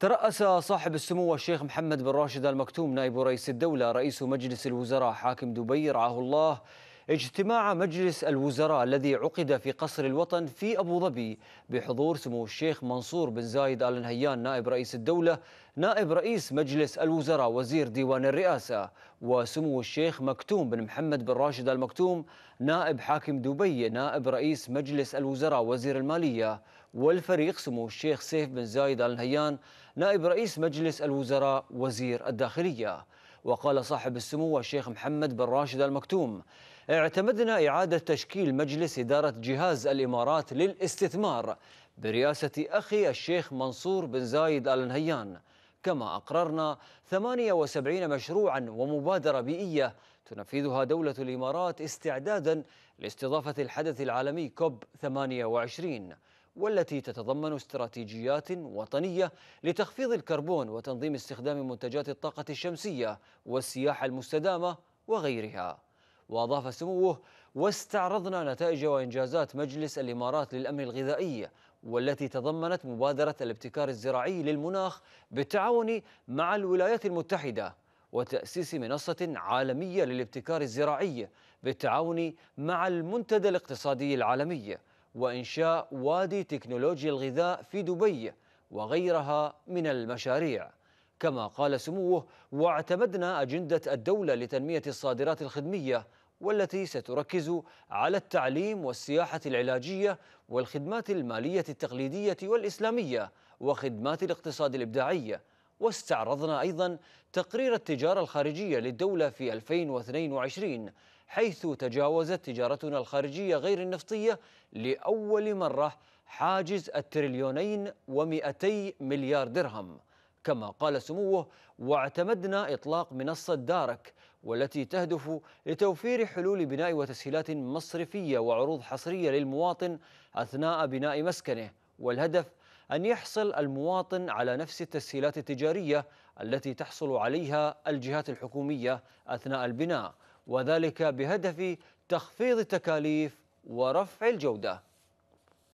ترأس صاحب السمو الشيخ محمد بن راشد المكتوم نائب رئيس الدولة رئيس مجلس الوزراء حاكم دبي رعاه الله اجتماع مجلس الوزراء الذي عقد في قصر الوطن في أبو ظبي بحضور سمو الشيخ منصور بن زايد آل نهيان نائب رئيس الدولة نائب رئيس مجلس الوزراء وزير ديوان الرئاسة وسمو الشيخ مكتوم بن محمد بن راشد المكتوم نائب حاكم دبي نائب رئيس مجلس الوزراء وزير المالية والفريق سمو الشيخ سيف بن زايد آل نهيان نائب رئيس مجلس الوزراء وزير الداخلية وقال صاحب السمو الشيخ محمد بن راشد المكتوم اعتمدنا إعادة تشكيل مجلس إدارة جهاز الإمارات للاستثمار برئاسة أخي الشيخ منصور بن زايد آل نهيان كما أقررنا 78 مشروعا ومبادرة بيئية تنفذها دولة الإمارات استعدادا لاستضافة الحدث العالمي كوب 28 والتي تتضمن استراتيجيات وطنية لتخفيض الكربون وتنظيم استخدام منتجات الطاقة الشمسية والسياحة المستدامة وغيرها وأضاف سموه واستعرضنا نتائج وإنجازات مجلس الإمارات للأمن الغذائي والتي تضمنت مبادرة الابتكار الزراعي للمناخ بالتعاون مع الولايات المتحدة وتأسيس منصة عالمية للابتكار الزراعي بالتعاون مع المنتدى الاقتصادي العالمي وإنشاء وادي تكنولوجيا الغذاء في دبي وغيرها من المشاريع كما قال سموه واعتمدنا أجندة الدولة لتنمية الصادرات الخدمية والتي ستركز على التعليم والسياحة العلاجية والخدمات المالية التقليدية والإسلامية وخدمات الاقتصاد الإبداعية واستعرضنا أيضا تقرير التجارة الخارجية للدولة في 2022 حيث تجاوزت تجارتنا الخارجية غير النفطية لأول مرة حاجز التريليونين ومئتي مليار درهم كما قال سموه واعتمدنا إطلاق منصة دارك والتي تهدف لتوفير حلول بناء وتسهيلات مصرفية وعروض حصرية للمواطن أثناء بناء مسكنه والهدف أن يحصل المواطن على نفس التسهيلات التجارية التي تحصل عليها الجهات الحكومية أثناء البناء وذلك بهدف تخفيض التكاليف ورفع الجوده